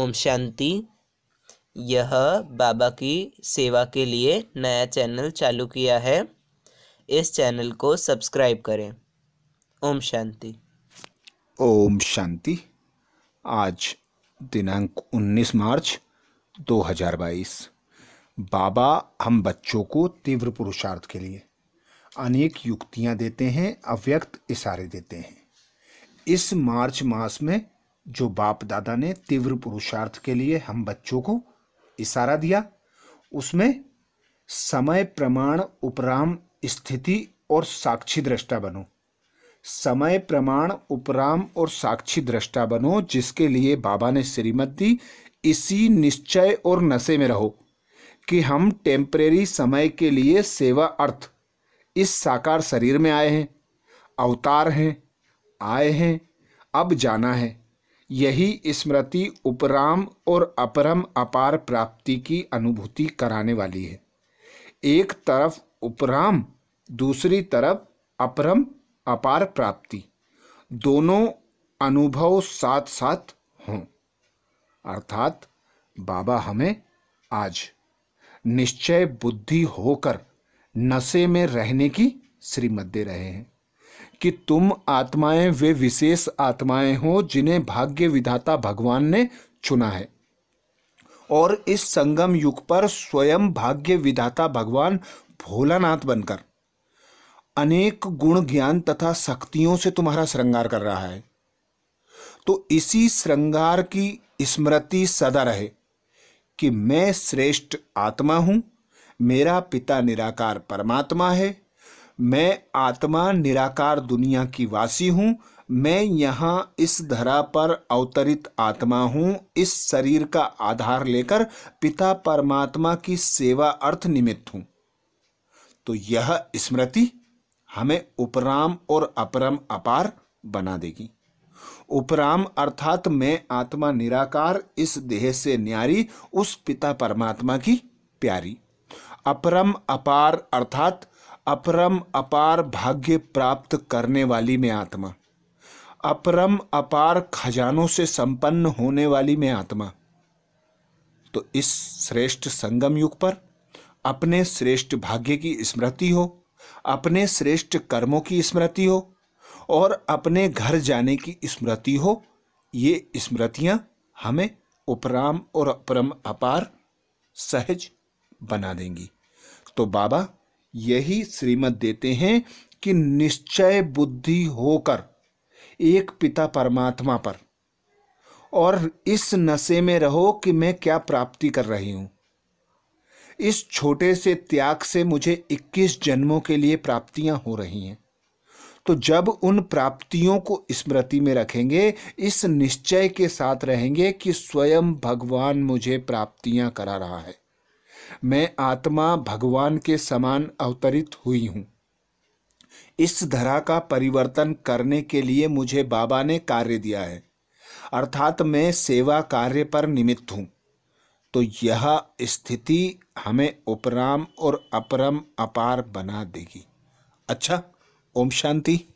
ओम शांति यह बाबा की सेवा के लिए नया चैनल चालू किया है इस चैनल को सब्सक्राइब करें ओम शांति ओम शांति आज दिनांक 19 मार्च 2022 बाबा हम बच्चों को तीव्र पुरुषार्थ के लिए अनेक युक्तियां देते हैं अव्यक्त इशारे देते हैं इस मार्च मास में जो बाप दादा ने तीव्र पुरुषार्थ के लिए हम बच्चों को इशारा दिया उसमें समय प्रमाण उपराम स्थिति और साक्षी दृष्टा बनो समय प्रमाण उपराम और साक्षी दृष्टा बनो जिसके लिए बाबा ने श्रीमत दी इसी निश्चय और नशे में रहो कि हम टेम्परेरी समय के लिए सेवा अर्थ इस साकार शरीर में आए हैं अवतार हैं आए हैं अब जाना है यही स्मृति उपराम और अपरम अपार प्राप्ति की अनुभूति कराने वाली है एक तरफ उपराम दूसरी तरफ अपरम अपार प्राप्ति दोनों अनुभव साथ साथ हों अर्थात बाबा हमें आज निश्चय बुद्धि होकर नशे में रहने की श्रीमत दे रहे हैं कि तुम आत्माएं वे विशेष आत्माएं हो जिन्हें भाग्य विधाता भगवान ने चुना है और इस संगम युग पर स्वयं भाग्य विधाता भगवान भोलानाथ बनकर अनेक गुण ज्ञान तथा शक्तियों से तुम्हारा श्रृंगार कर रहा है तो इसी श्रृंगार की स्मृति सदा रहे कि मैं श्रेष्ठ आत्मा हूं मेरा पिता निराकार परमात्मा है मैं आत्मा निराकार दुनिया की वासी हूँ मैं यहाँ इस धरा पर अवतरित आत्मा हूँ इस शरीर का आधार लेकर पिता परमात्मा की सेवा अर्थ निमित्त हूँ तो यह स्मृति हमें उपराम और अपरम अपार बना देगी उपराम अर्थात मैं आत्मा निराकार इस देह से न्यारी उस पिता परमात्मा की प्यारी अपरम अपार अर्थात अपरम अपार भाग्य प्राप्त करने वाली में आत्मा अपरम अपार खजानों से संपन्न होने वाली में आत्मा तो इस श्रेष्ठ संगम युग पर अपने श्रेष्ठ भाग्य की स्मृति हो अपने श्रेष्ठ कर्मों की स्मृति हो और अपने घर जाने की स्मृति हो ये स्मृतियाँ हमें उपराम और अपरम अपार सहज बना देंगी तो बाबा यही श्रीमत देते हैं कि निश्चय बुद्धि होकर एक पिता परमात्मा पर और इस नशे में रहो कि मैं क्या प्राप्ति कर रही हूं इस छोटे से त्याग से मुझे 21 जन्मों के लिए प्राप्तियां हो रही हैं तो जब उन प्राप्तियों को स्मृति में रखेंगे इस निश्चय के साथ रहेंगे कि स्वयं भगवान मुझे प्राप्तियां करा रहा है मैं आत्मा भगवान के समान अवतरित हुई हूँ इस धरा का परिवर्तन करने के लिए मुझे बाबा ने कार्य दिया है अर्थात मैं सेवा कार्य पर निमित्त हूँ तो यह स्थिति हमें उपराम और अपरम अपार बना देगी अच्छा ओम शांति